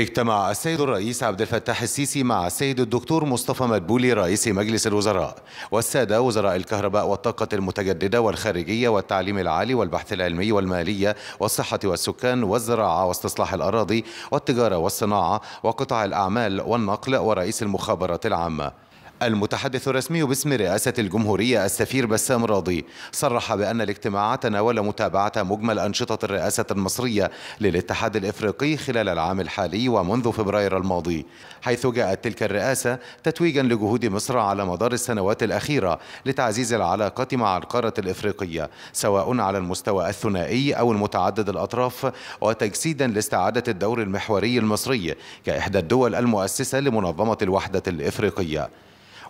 اجتمع السيد الرئيس عبد الفتاح السيسي مع السيد الدكتور مصطفى مدبولي رئيس مجلس الوزراء والسادة وزراء الكهرباء والطاقة المتجددة والخارجية والتعليم العالي والبحث العلمي والمالية والصحة والسكان والزراعة واستصلاح الأراضي والتجارة والصناعة وقطاع الأعمال والنقل ورئيس المخابرات العامة المتحدث الرسمي باسم رئاسة الجمهورية السفير بسام راضي صرح بأن الاجتماع تناول متابعة مجمل أنشطة الرئاسة المصرية للاتحاد الإفريقي خلال العام الحالي ومنذ فبراير الماضي حيث جاءت تلك الرئاسة تتويجا لجهود مصر على مدار السنوات الأخيرة لتعزيز العلاقات مع القارة الإفريقية سواء على المستوى الثنائي أو المتعدد الأطراف وتجسيدا لاستعادة الدور المحوري المصري كإحدى الدول المؤسسة لمنظمة الوحدة الإفريقية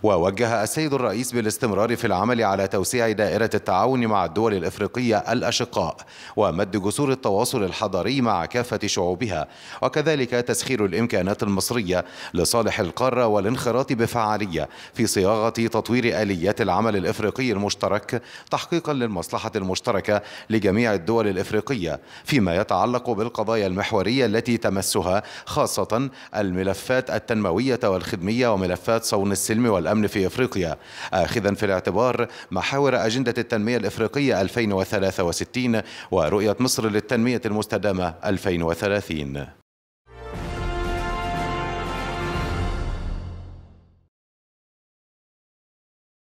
ووجه السيد الرئيس بالاستمرار في العمل على توسيع دائرة التعاون مع الدول الإفريقية الأشقاء ومد جسور التواصل الحضري مع كافة شعوبها وكذلك تسخير الإمكانات المصرية لصالح القارة والانخراط بفعالية في صياغة تطوير آليات العمل الإفريقي المشترك تحقيقا للمصلحة المشتركة لجميع الدول الإفريقية فيما يتعلق بالقضايا المحورية التي تمسها خاصة الملفات التنموية والخدمية وملفات صون السلم والأمن والأمن في إفريقيا آخذا في الاعتبار محاور أجندة التنمية الإفريقية 2063 ورؤية مصر للتنمية المستدامة 2030